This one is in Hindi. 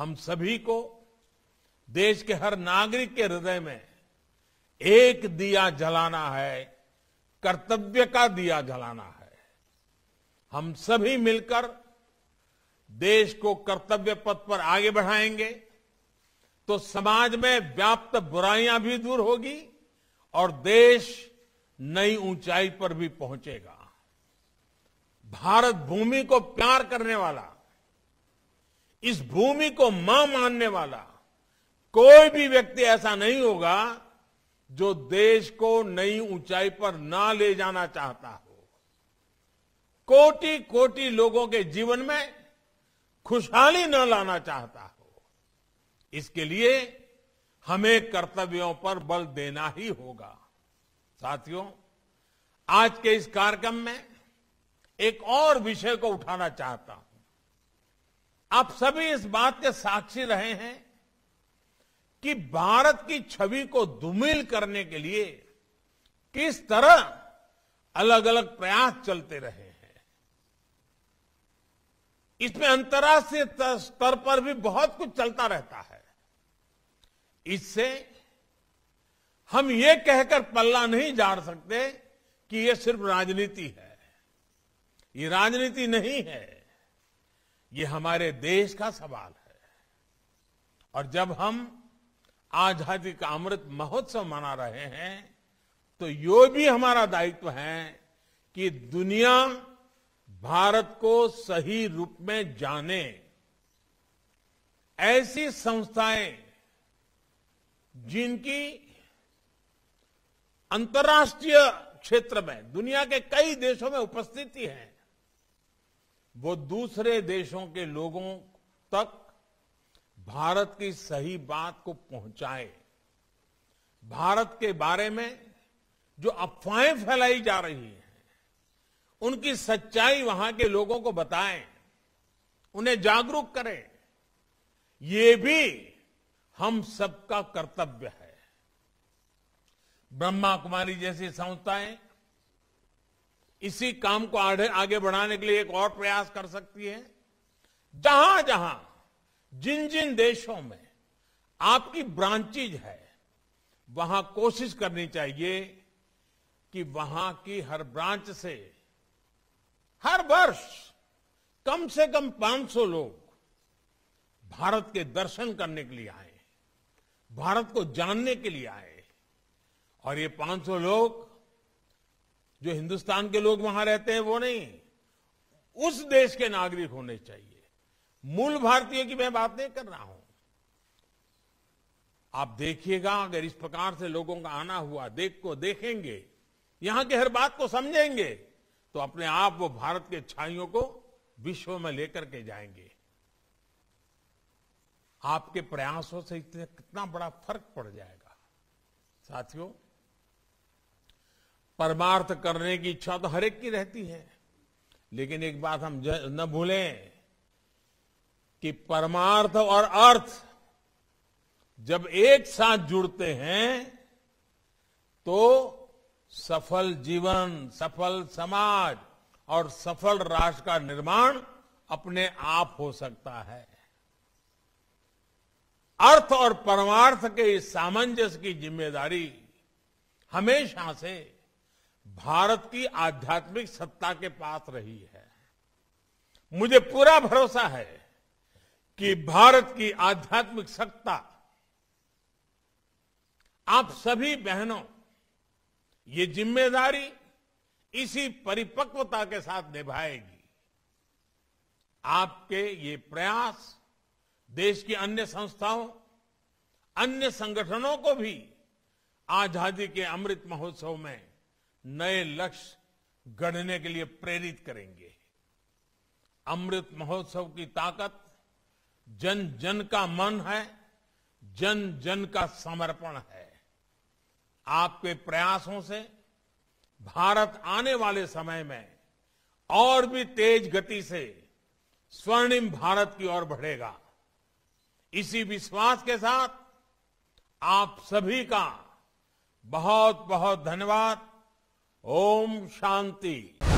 हम सभी को देश के हर नागरिक के हृदय में एक दिया जलाना है कर्तव्य का दिया जलाना है हम सभी मिलकर देश को कर्तव्य पथ पर आगे बढ़ाएंगे तो समाज में व्याप्त बुराइयां भी दूर होगी और देश नई ऊंचाई पर भी पहुंचेगा भारत भूमि को प्यार करने वाला इस भूमि को मां मानने वाला कोई भी व्यक्ति ऐसा नहीं होगा जो देश को नई ऊंचाई पर ना ले जाना चाहता हो कोटि कोटि लोगों के जीवन में खुशहाली न लाना चाहता हो इसके लिए हमें कर्तव्यों पर बल देना ही होगा साथियों आज के इस कार्यक्रम में एक और विषय को उठाना चाहता हूं आप सभी इस बात के साक्षी रहे हैं कि भारत की छवि को दुमिल करने के लिए किस तरह अलग अलग प्रयास चलते रहे हैं इसमें अंतर्राष्ट्रीय स्तर पर भी बहुत कुछ चलता रहता है इससे हम ये कहकर पल्ला नहीं झाड़ सकते कि ये सिर्फ राजनीति है ये राजनीति नहीं है ये हमारे देश का सवाल है और जब हम आजादी का अमृत महोत्सव मना रहे हैं तो यो भी हमारा दायित्व है कि दुनिया भारत को सही रूप में जाने ऐसी संस्थाएं जिनकी अंतर्राष्ट्रीय क्षेत्र में दुनिया के कई देशों में उपस्थिति है वो दूसरे देशों के लोगों तक भारत की सही बात को पहुंचाए भारत के बारे में जो अफवाहें फैलाई जा रही हैं उनकी सच्चाई वहां के लोगों को बताएं उन्हें जागरूक करें ये भी हम सबका कर्तव्य है ब्रह्मा कुमारी जैसी संस्थाएं इसी काम को आगे बढ़ाने के लिए एक और प्रयास कर सकती है जहां जहां जिन जिन देशों में आपकी ब्रांचेज है वहां कोशिश करनी चाहिए कि वहां की हर ब्रांच से हर वर्ष कम से कम 500 लोग भारत के दर्शन करने के लिए आए भारत को जानने के लिए आए और ये 500 लोग जो हिंदुस्तान के लोग वहां रहते हैं वो नहीं उस देश के नागरिक होने चाहिए मूल भारतीय की मैं बात नहीं कर रहा हूं आप देखिएगा अगर इस प्रकार से लोगों का आना हुआ देख को देखेंगे यहां की हर बात को समझेंगे तो अपने आप वो भारत के छाइयों को विश्व में लेकर के जाएंगे आपके प्रयासों से इतने कितना बड़ा फर्क पड़ जाएगा साथियों परमार्थ करने की इच्छा तो हरेक की रहती है लेकिन एक बात हम न भूलें कि परमार्थ और अर्थ जब एक साथ जुड़ते हैं तो सफल जीवन सफल समाज और सफल राष्ट्र का निर्माण अपने आप हो सकता है अर्थ और परमार्थ के इस सामंजस्य की जिम्मेदारी हमेशा से भारत की आध्यात्मिक सत्ता के पास रही है मुझे पूरा भरोसा है कि भारत की आध्यात्मिक सत्ता आप सभी बहनों ये जिम्मेदारी इसी परिपक्वता के साथ निभाएगी आपके ये प्रयास देश की अन्य संस्थाओं अन्य संगठनों को भी आजादी के अमृत महोत्सव में नए लक्ष्य गढ़ने के लिए प्रेरित करेंगे अमृत महोत्सव की ताकत जन जन का मन है जन जन का समर्पण है आपके प्रयासों से भारत आने वाले समय में और भी तेज गति से स्वर्णिम भारत की ओर बढ़ेगा इसी विश्वास के साथ आप सभी का बहुत बहुत धन्यवाद ओम शांति